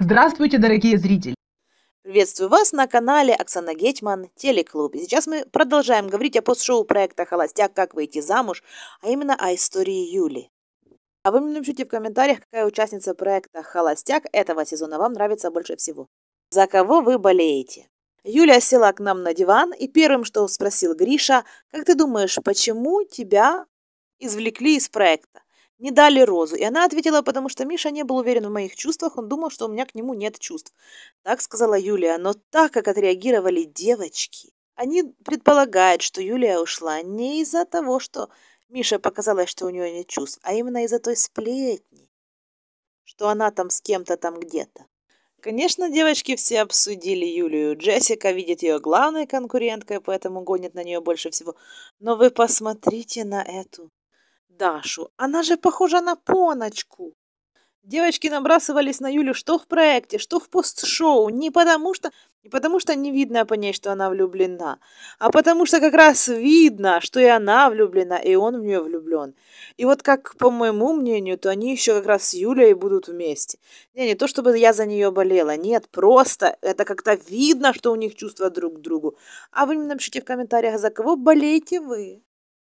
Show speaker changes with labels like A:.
A: Здравствуйте, дорогие зрители! Приветствую вас на канале Оксана Гетьман Телеклуб. И сейчас мы продолжаем говорить о постшоу проекта «Холостяк. Как выйти замуж», а именно о истории Юли. А вы мне напишите в комментариях, какая участница проекта «Холостяк» этого сезона вам нравится больше всего. За кого вы болеете? Юля села к нам на диван, и первым, что спросил Гриша, «Как ты думаешь, почему тебя извлекли из проекта?» не дали розу. И она ответила, потому что Миша не был уверен в моих чувствах, он думал, что у меня к нему нет чувств. Так сказала Юлия, но так, как отреагировали девочки, они предполагают, что Юлия ушла не из-за того, что Миша показалось, что у нее нет чувств, а именно из-за той сплетни, что она там с кем-то там где-то. Конечно, девочки все обсудили Юлию. Джессика видит ее главной конкуренткой, поэтому гонит на нее больше всего. Но вы посмотрите на эту Дашу. Она же похожа на Поночку. Девочки набрасывались на Юлю что в проекте, что в постшоу, не потому что не потому что не видно по ней, что она влюблена, а потому что как раз видно, что и она влюблена, и он в нее влюблен. И вот как по моему мнению, то они еще как раз с Юлей будут вместе. Не, не то чтобы я за нее болела, нет, просто это как-то видно, что у них чувства друг к другу. А вы мне напишите в комментариях, за кого болеете вы?